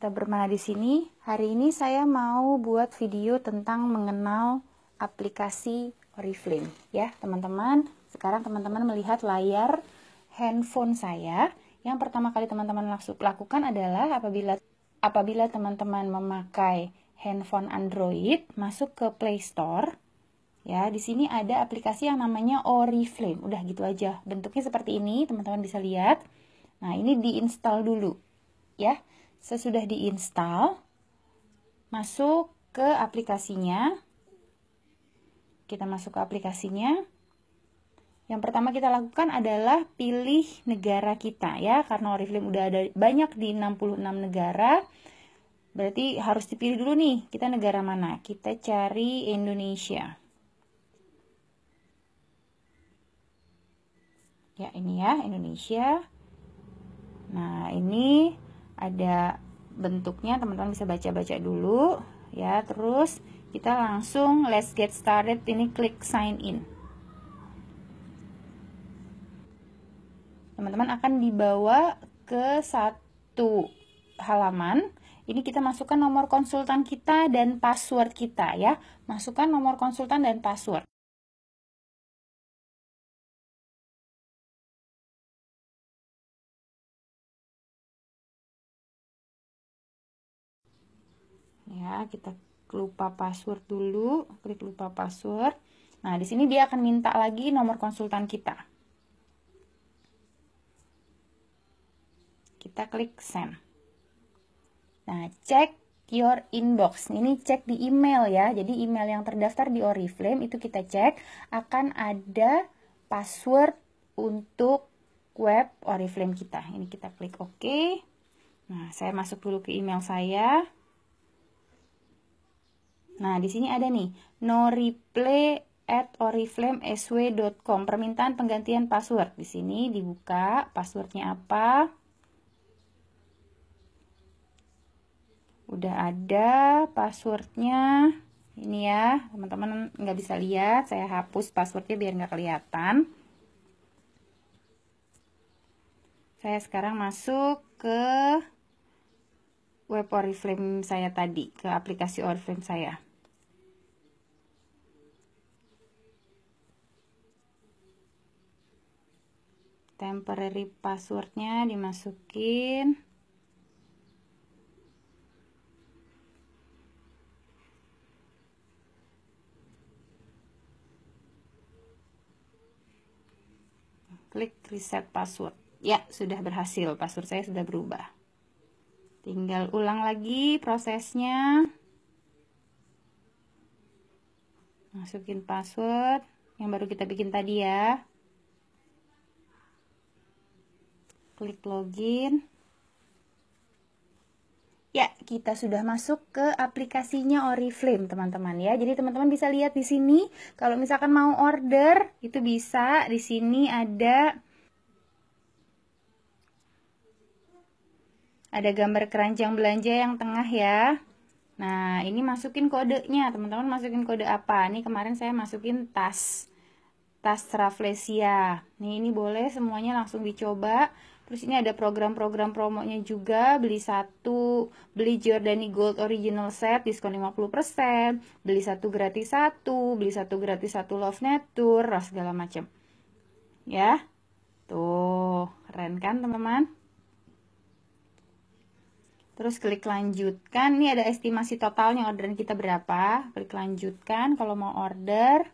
kita bermana di sini. Hari ini saya mau buat video tentang mengenal aplikasi Oriflame ya, teman-teman. Sekarang teman-teman melihat layar handphone saya. Yang pertama kali teman-teman lakukan adalah apabila apabila teman-teman memakai handphone Android, masuk ke Play Store. Ya, di sini ada aplikasi yang namanya Oriflame. Udah gitu aja. Bentuknya seperti ini, teman-teman bisa lihat. Nah, ini diinstal dulu. Ya. Sesudah diinstal, masuk ke aplikasinya. Kita masuk ke aplikasinya. Yang pertama kita lakukan adalah pilih negara kita ya, karena Oriflame udah ada banyak di 66 negara. Berarti harus dipilih dulu nih, kita negara mana? Kita cari Indonesia. Ya, ini ya Indonesia. Nah, ini ada bentuknya teman-teman bisa baca-baca dulu ya terus kita langsung let's get started ini klik sign in teman-teman akan dibawa ke satu halaman ini kita masukkan nomor konsultan kita dan password kita ya masukkan nomor konsultan dan password ya kita lupa password dulu klik lupa password nah di sini dia akan minta lagi nomor konsultan kita kita klik send nah cek your inbox. Ini cek di email ya. Jadi email yang terdaftar di Oriflame itu kita cek akan ada password untuk web Oriflame kita. Ini kita klik OK. Nah, saya masuk dulu ke email saya. Nah, di sini ada nih, no replay at oriflamesw.com permintaan penggantian password. Di sini dibuka passwordnya apa? Udah ada passwordnya. Ini ya, teman-teman nggak bisa lihat. Saya hapus passwordnya biar nggak kelihatan. Saya sekarang masuk ke web Oriflame saya tadi, ke aplikasi Oriflame saya. temporary passwordnya dimasukin klik reset password ya sudah berhasil password saya sudah berubah tinggal ulang lagi prosesnya masukin password yang baru kita bikin tadi ya klik login Ya, kita sudah masuk ke aplikasinya Oriflame, teman-teman ya. Jadi teman-teman bisa lihat di sini kalau misalkan mau order itu bisa di sini ada ada gambar keranjang belanja yang tengah ya. Nah, ini masukin kodenya, teman-teman masukin kode apa? Nih kemarin saya masukin tas tas raflesia Nih ini boleh semuanya langsung dicoba Terus ini ada program-program promonya juga, beli satu, beli Jordani Gold Original Set diskon 50%, beli satu gratis satu, beli satu gratis satu Love Nature, segala macam. Ya. Tuh, keren kan teman-teman? Terus klik lanjutkan, ini ada estimasi totalnya orderan kita berapa. Klik lanjutkan kalau mau order.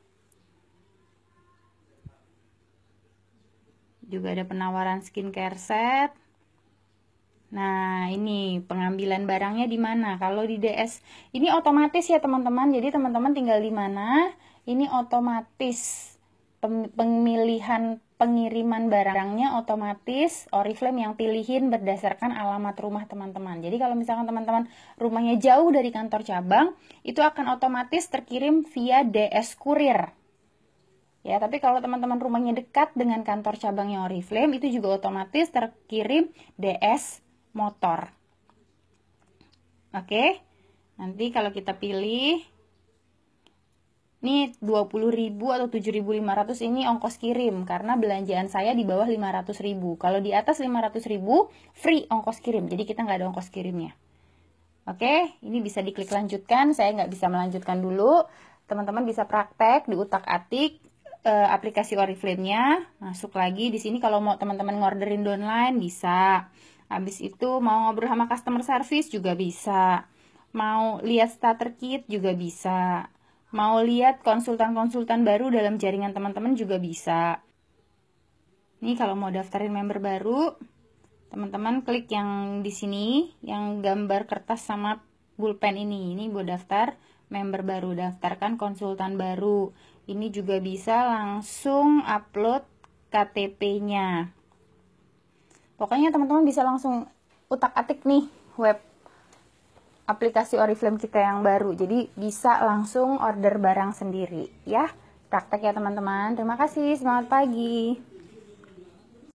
juga ada penawaran skincare set Nah, ini pengambilan barangnya di mana? Kalau di DS ini otomatis ya, teman-teman. Jadi, teman-teman tinggal di mana? Ini otomatis pemilihan pengiriman barangnya otomatis Oriflame yang pilihin berdasarkan alamat rumah teman-teman. Jadi kalau misalkan teman-teman rumahnya jauh dari kantor cabang, itu akan otomatis terkirim via DS kurir. Ya, tapi kalau teman-teman rumahnya dekat dengan kantor cabangnya Oriflame itu juga otomatis terkirim DS motor. Oke. Nanti kalau kita pilih ini 20.000 atau 7.500 ini ongkos kirim karena belanjaan saya di bawah 500.000. Kalau di atas 500.000 free ongkos kirim. Jadi kita nggak ada ongkos kirimnya. Oke, ini bisa diklik lanjutkan. Saya nggak bisa melanjutkan dulu. Teman-teman bisa praktek di utak-atik e, aplikasi Oriflame-nya, masuk lagi di sini kalau mau teman-teman ngorderin online bisa. Habis itu mau ngobrol sama customer service juga bisa. Mau lihat starter kit juga bisa. Mau lihat konsultan-konsultan baru dalam jaringan teman-teman juga bisa. Ini kalau mau daftarin member baru, teman-teman klik yang di sini, yang gambar kertas sama pulpen ini. Ini buat daftar member baru, daftarkan konsultan baru. Ini juga bisa langsung upload KTP-nya. Pokoknya teman-teman bisa langsung utak-atik nih web aplikasi Oriflame kita yang baru. Jadi bisa langsung order barang sendiri ya. Praktek ya teman-teman. Terima kasih. Selamat pagi.